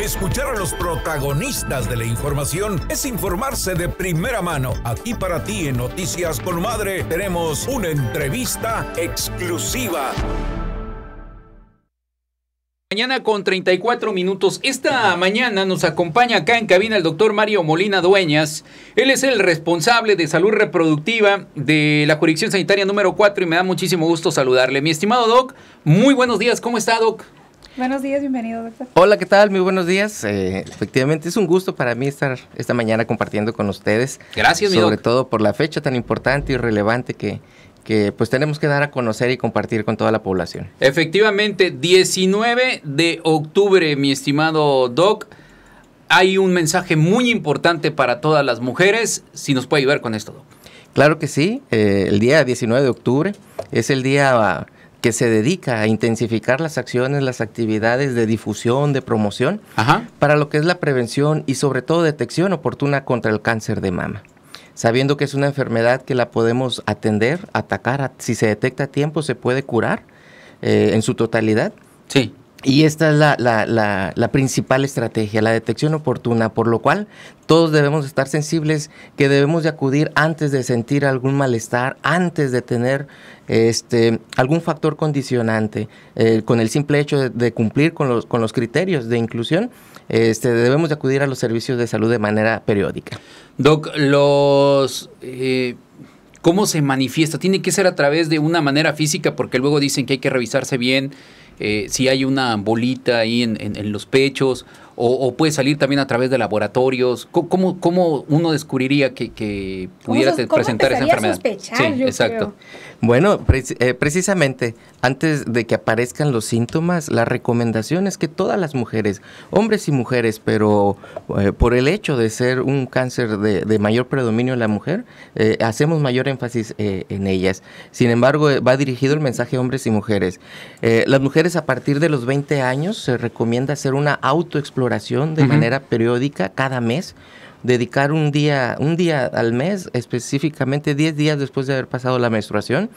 Escuchar a los protagonistas de la información es informarse de primera mano. Aquí para ti en Noticias con Madre tenemos una entrevista exclusiva. Mañana con 34 minutos. Esta mañana nos acompaña acá en cabina el doctor Mario Molina Dueñas. Él es el responsable de salud reproductiva de la jurisdicción sanitaria número 4 y me da muchísimo gusto saludarle. Mi estimado Doc, muy buenos días. ¿Cómo está, Doc? Buenos días, bienvenido, doctor. Hola, ¿qué tal? Muy buenos días. Eh, efectivamente, es un gusto para mí estar esta mañana compartiendo con ustedes. Gracias, Sobre mi todo por la fecha tan importante y relevante que, que pues tenemos que dar a conocer y compartir con toda la población. Efectivamente, 19 de octubre, mi estimado Doc, hay un mensaje muy importante para todas las mujeres, si nos puede ayudar con esto, Doc. Claro que sí, eh, el día 19 de octubre es el día que se dedica a intensificar las acciones, las actividades de difusión, de promoción, para lo que es la prevención y sobre todo detección oportuna contra el cáncer de mama. Sabiendo que es una enfermedad que la podemos atender, atacar, si se detecta a tiempo se puede curar eh, en su totalidad. Sí. Y esta es la, la, principal estrategia, la detección oportuna, por lo cual todos debemos estar sensibles, que debemos de acudir antes de sentir algún malestar, antes de tener este, algún factor condicionante, eh, con el simple hecho de, cumplir con los, con los, criterios de inclusión, este, debemos de acudir a los servicios de salud de manera periódica. Doc, los... Eh, ¿Cómo se manifiesta? ¿Tiene que ser a través de una manera física? Porque luego dicen que hay que revisarse bien eh, si hay una bolita ahí en, los pechos, o, puede salir también a través de laboratorios. ¿Cómo, cómo uno descubriría que, pudiera presentar esa enfermedad? sí, exacto. Bueno, eh, precisamente antes de que aparezcan los síntomas, la recomendación es que todas las mujeres, hombres y mujeres, pero eh, por el hecho de ser un cáncer de, mayor predominio en la mujer, hacemos mayor énfasis en ellas. Sin embargo, va dirigido el mensaje hombres y mujeres. las mujeres a partir de los 20 años se recomienda hacer una autoexploración de manera periódica cada mes dedicar un día, un día al mes, específicamente 10 días después de haber pasado la menstruación,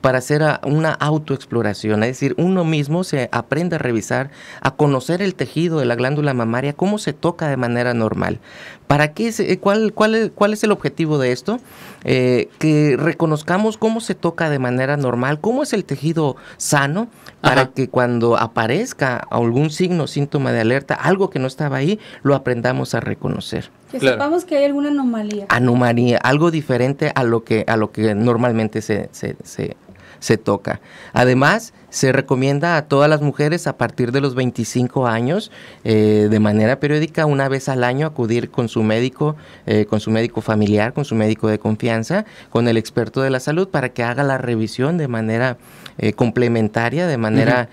para hacer una autoexploración, es decir, uno mismo se aprende a revisar, a conocer el tejido de la glándula mamaria, cómo se toca de manera normal. ¿Para qué? Eh, ¿Cuál, cuál, es, el objetivo de esto? Eh, que reconozcamos cómo se toca de manera normal, cómo es el tejido sano, para que cuando aparezca algún signo, síntoma de alerta, algo que no estaba ahí, lo aprendamos a reconocer. Que sepamos que hay alguna anomalía. Anomalía, algo diferente a lo que, a lo que normalmente se, toca. Además, se recomienda a todas las mujeres a partir de los 25 años, eh, de manera periódica, una vez al año, acudir con su médico, eh, con su médico familiar, con su médico de confianza, con el experto de la salud, para que haga la revisión de manera eh, complementaria, de manera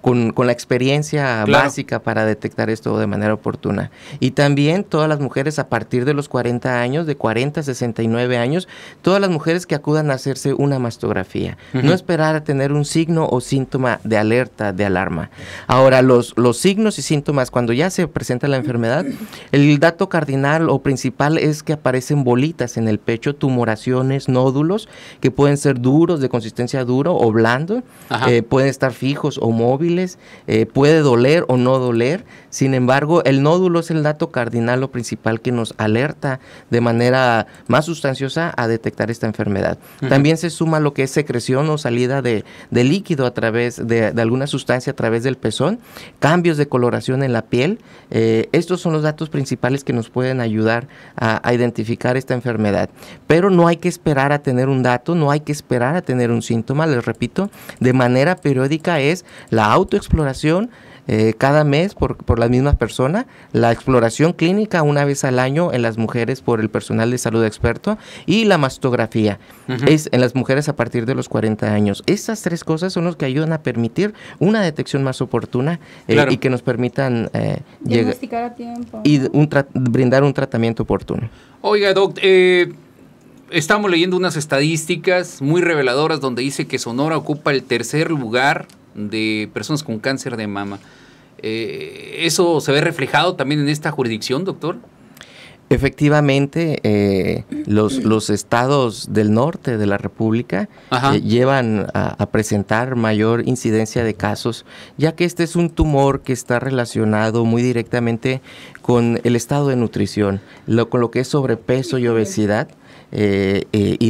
con, la experiencia básica para detectar esto de manera oportuna. Y también todas las mujeres a partir de los 40 años, de 40 a 69 años, todas las mujeres que acudan a hacerse una mastografía. No esperar a tener un signo o síntoma de alerta, de alarma. Ahora, los, los signos y síntomas, cuando ya se presenta la enfermedad, el dato cardinal o principal es que aparecen bolitas en el pecho, tumoraciones, nódulos, que pueden ser duros, de consistencia duro o blando, eh, pueden estar fijos o móviles eh, puede doler o no doler, sin embargo, el nódulo es el dato cardinal o principal que nos alerta de manera más sustanciosa a detectar esta enfermedad. También se suma lo que es secreción o salida de, líquido a través de, alguna sustancia a través del pezón, cambios de coloración en la piel. Eh, estos son los datos principales que nos pueden ayudar a, a identificar esta enfermedad. Pero no hay que esperar a tener un dato, no hay que esperar a tener un síntoma, les repito, de manera periódica es la autoexploración eh, cada mes por, por la misma persona, la exploración clínica una vez al año en las mujeres por el personal de salud experto y la mastografía es en las mujeres a partir de los 40 años. Estas tres cosas son los que ayudan a permitir una detección más oportuna eh, y que nos permitan eh, y brindar un tratamiento oportuno. Oiga, doc, estamos leyendo unas estadísticas muy reveladoras donde dice que Sonora ocupa el tercer lugar de personas con cáncer de mama. Eh, ¿Eso se ve reflejado también en esta jurisdicción, doctor? Efectivamente, eh, los, los, estados del norte de la República eh, llevan a, presentar mayor incidencia de casos, ya que este es un tumor que está relacionado muy directamente con el estado de nutrición, lo, con lo que es sobrepeso y obesidad, y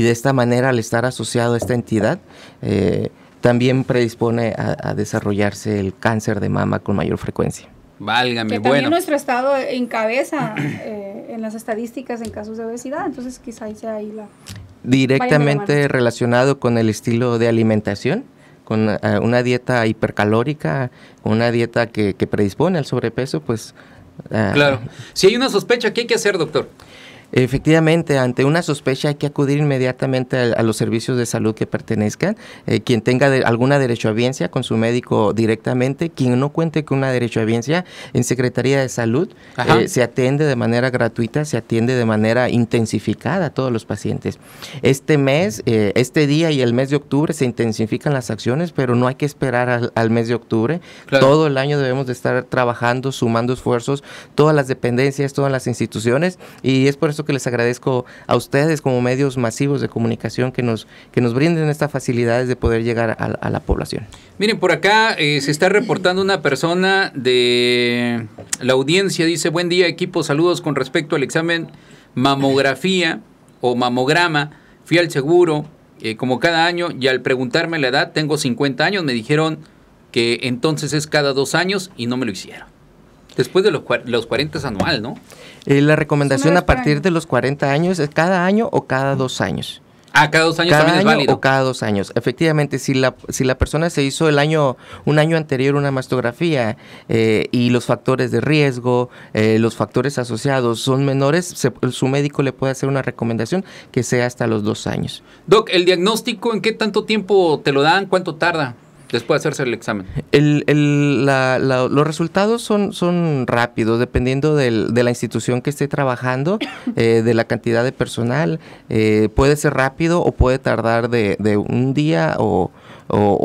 de esta manera al estar asociado a esta entidad, también predispone a, desarrollarse el cáncer de mama con mayor frecuencia. Válgame, que también nuestro estado encabeza eh, en las estadísticas en casos de obesidad, entonces quizá ahí sea ahí la... Directamente relacionado con el estilo de alimentación, con eh, una dieta hipercalórica, una dieta que, predispone al sobrepeso, pues... Ah, claro. Si hay una sospecha, ¿qué hay que hacer, doctor? Efectivamente, ante una sospecha hay que acudir inmediatamente a, los servicios de salud que pertenezcan. Eh, quien tenga de, alguna derechohabiencia con su médico directamente, quien no cuente con una derechohabiencia en Secretaría de Salud, eh, se atiende de manera gratuita, se atiende de manera intensificada a todos los pacientes. Este mes, eh, este día y el mes de octubre se intensifican las acciones, pero no hay que esperar al, mes de octubre. Todo el año debemos de estar trabajando, sumando esfuerzos, todas las dependencias, todas las instituciones, y es por eso que les agradezco a ustedes como medios masivos de comunicación que nos, que nos brinden estas facilidades de poder llegar a, la población. Miren, por acá eh, se está reportando una persona de la audiencia, dice, buen día equipo, saludos con respecto al examen mamografía o mamograma, fui al seguro eh, como cada año y al preguntarme la edad, tengo 50 años, me dijeron que entonces es cada dos años y no me lo hicieron. Después de los, los 40 es anual, ¿no? Eh, la recomendación a partir de los 40 años es cada año o cada dos años. Ah, cada dos años también es válido. cada dos años. Efectivamente, si la, si la persona se hizo el año, un año anterior una mastografía eh, y los factores de riesgo, eh, los factores asociados son menores, su médico le puede hacer una recomendación que sea hasta los dos años. Doc, ¿el diagnóstico en qué tanto tiempo te lo dan? ¿Cuánto tarda? Después de hacerse el examen. los resultados son, son rápidos, dependiendo de la institución que esté trabajando, eh, de la cantidad de personal. Eh, puede ser rápido o puede tardar de, un día o,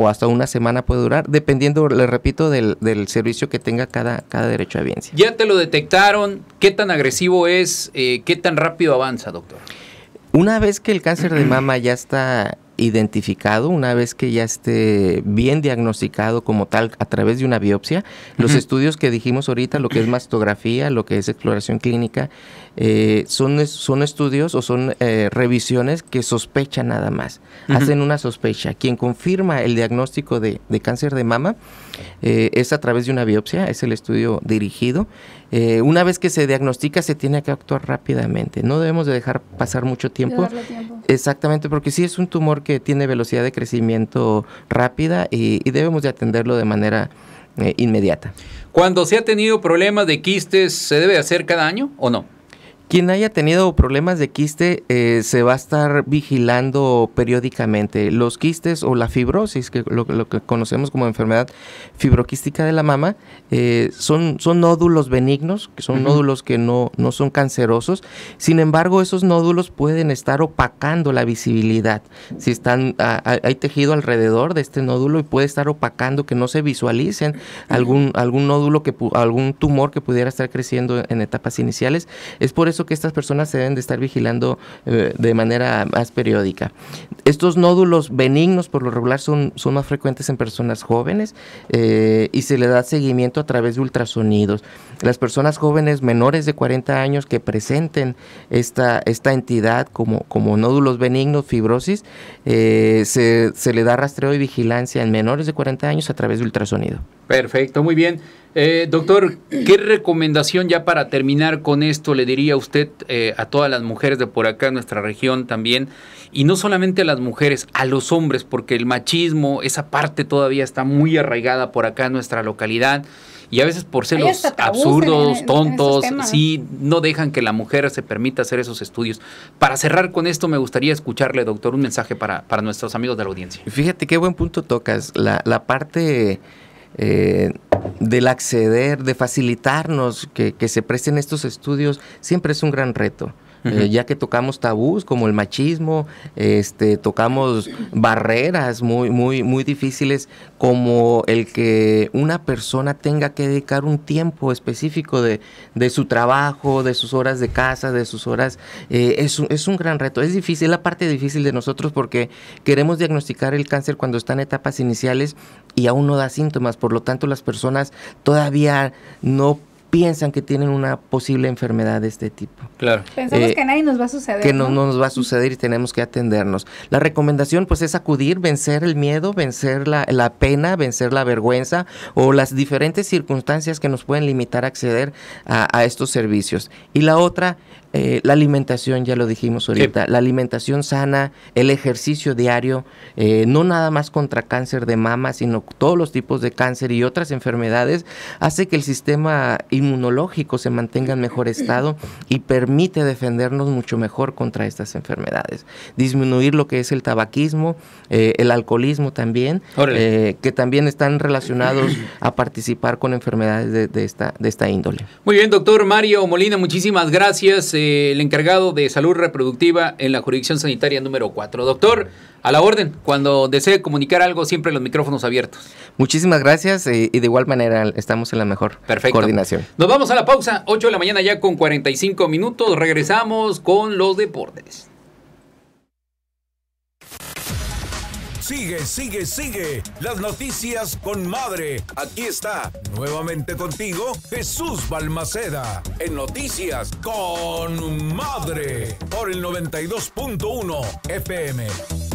hasta una semana puede durar, dependiendo, le repito, del, servicio que tenga cada, cada derecho a viencia. Ya te lo detectaron, ¿qué tan agresivo es? Eh, ¿Qué tan rápido avanza, doctor? Una vez que el cáncer de mama ya está identificado, una vez que ya esté bien diagnosticado como tal a través de una biopsia, los estudios que dijimos ahorita, lo que es mastografía, lo que es exploración clínica, eh, son, son estudios o son eh, revisiones que sospechan nada más, hacen una sospecha. Quien confirma el diagnóstico de, cáncer de mama eh, es a través de una biopsia, es el estudio dirigido. una vez que se diagnostica se tiene que actuar rápidamente, no debemos de dejar pasar mucho tiempo. Exactamente, porque sí es un tumor que tiene velocidad de crecimiento rápida y, debemos de atenderlo de manera eh, inmediata. Cuando se ha tenido problemas de quistes, ¿se debe hacer cada año o no? Quien haya tenido problemas de quiste eh, se va a estar vigilando periódicamente. Los quistes o la fibrosis, que lo, lo que conocemos como enfermedad fibroquística de la mama, eh, son, son nódulos benignos, que son nódulos que no, no son cancerosos. Sin embargo, esos nódulos pueden estar opacando la visibilidad. Si están, hay tejido alrededor de este nódulo y puede estar opacando que no se visualicen algún, algún nódulo, que algún tumor que pudiera estar creciendo en etapas iniciales. Es por eso eso que estas personas se deben de estar vigilando eh, de manera más periódica. Estos nódulos benignos por lo regular son, son más frecuentes en personas jóvenes eh, y se le da seguimiento a través de ultrasonidos. Las personas jóvenes menores de 40 años que presenten esta, esta entidad como, como nódulos benignos, fibrosis, eh, se, se le da rastreo y vigilancia en menores de 40 años a través de ultrasonido. Perfecto, muy bien. Eh, doctor, ¿qué recomendación ya para terminar con esto le diría usted eh, a todas las mujeres de por acá, en nuestra región también? Y no solamente a las mujeres, a los hombres, porque el machismo, esa parte todavía está muy arraigada por acá en nuestra localidad. Y a veces por ser los absurdos, tontos, sí, no dejan que la mujer se permita hacer esos estudios. Para cerrar con esto, me gustaría escucharle, doctor, un mensaje para, para nuestros amigos de la audiencia. Fíjate qué buen punto tocas. La, la parte eh, del acceder, de facilitarnos que, que se presten estos estudios, siempre es un gran reto. Eh, ya que tocamos tabús como el machismo, este, tocamos barreras muy, muy, muy difíciles como el que una persona tenga que dedicar un tiempo específico de, de su trabajo, de sus horas de casa, de sus horas, eh, es, es un gran reto, es difícil, la parte difícil de nosotros porque queremos diagnosticar el cáncer cuando está en etapas iniciales y aún no da síntomas, por lo tanto las personas todavía no piensan que tienen una posible enfermedad de este tipo. Claro. Pensamos eh, que nadie nos va a suceder. Que ¿no? nos va a suceder y tenemos que atendernos. La recomendación pues es acudir, vencer el miedo, vencer la, pena, vencer la vergüenza o las diferentes circunstancias que nos pueden limitar a acceder a estos servicios. Y la otra, eh, la alimentación, ya lo dijimos ahorita, la alimentación sana, el ejercicio diario, eh, no nada más contra cáncer de mama, sino todos los tipos de cáncer y otras enfermedades, hace que el sistema inmunológico se mantenga en mejor estado y permite defendernos mucho mejor contra estas enfermedades. Disminuir lo que es el tabaquismo, eh, el alcoholismo también, que también están relacionados a participar con enfermedades de, esta, de esta índole. Muy bien, doctor Mario Molina, muchísimas gracias el encargado de salud reproductiva en la jurisdicción sanitaria número 4. Doctor, a la orden, cuando desee comunicar algo, siempre los micrófonos abiertos. Muchísimas gracias eh, y de igual manera estamos en la mejor coordinación. Nos vamos a la pausa, 8 de la mañana ya con 45 minutos, regresamos con los deportes. Sigue, sigue, sigue. Las noticias con madre. Aquí está, nuevamente contigo, Jesús Balmaceda. En Noticias con madre. Por el 92.1 FM.